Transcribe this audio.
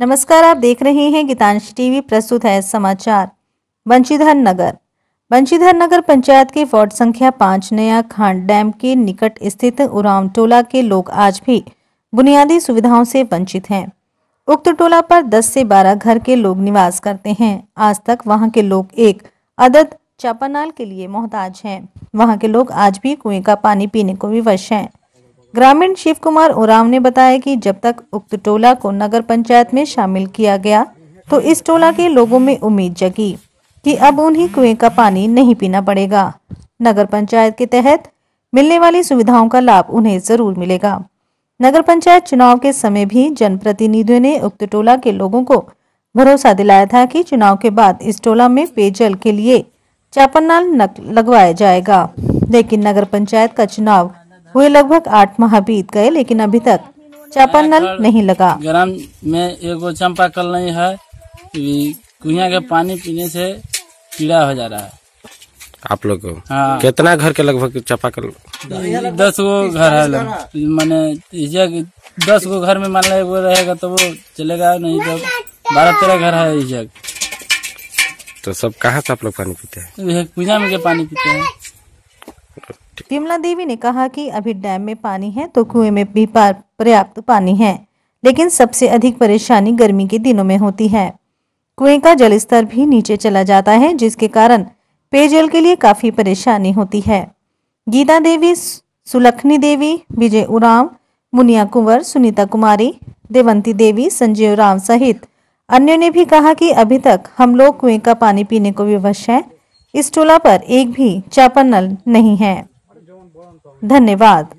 नमस्कार आप देख रहे हैं गीतांश टीवी प्रस्तुत है समाचार बंशीधर नगर बंशीधर नगर पंचायत के वार्ड संख्या पांच नया खांड डैम के निकट स्थित उराम टोला के लोग आज भी बुनियादी सुविधाओं से वंचित हैं उक्त टोला पर 10 से 12 घर के लोग निवास करते हैं आज तक वहां के लोग एक अदद चापानाल के लिए मोहताज हैं वहां के लोग आज भी कुएं का पानी पीने को विवश हैं ग्रामीण शिव कुमार उराव ने बताया कि जब तक उक्त टोला को नगर पंचायत में शामिल किया गया तो इस टोला के लोगों में उम्मीद जगी कि अब उन्हीं कुएं का पानी नहीं पीना पड़ेगा नगर पंचायत के तहत मिलने वाली सुविधाओं का लाभ उन्हें जरूर मिलेगा नगर पंचायत चुनाव के समय भी जनप्रतिनिधियों ने उक्त टोला के लोगों को भरोसा दिलाया था कि चुनाव के बाद इस टोला में पेयजल के लिए नाल लगवाया जाएगा लेकिन नगर पंचायत का चुनाव हुए लगभग आठ माह बीत गए लेकिन अभी तक चापा नल नहीं लगा ग्राम में एक चंपा कल नहीं है कुहिया के पानी पीने से कीड़ा हो जा रहा है आप लोग हाँ। कितना घर के लगभग कल दस गो घर है मैंने दस गो घर में मान लो वो रहेगा तो वो चलेगा नहीं तो बारह तेरह घर है इस जगह तो सब कहाँ से आप लोग पानी पीते हैं तो कुछ में के पानी पीते हैं विमला देवी ने कहा कि अभी डैम में पानी है तो कुएं में भी पर्याप्त पानी है लेकिन सबसे अधिक परेशानी गर्मी के दिनों में होती है कुएं का जलस्तर भी नीचे चला जाता है जिसके कारण पेयजल के लिए काफी परेशानी होती है गीता देवी सुलखनी देवी विजय उराव मुनिया कुंवर सुनीता कुमारी देवंती देवी संजीव राम सहित अन्यों ने भी कहा कि अभी तक हम लोग कुएं का पानी पीने को विवश हैं इस टोला पर एक भी नल नहीं है धन्यवाद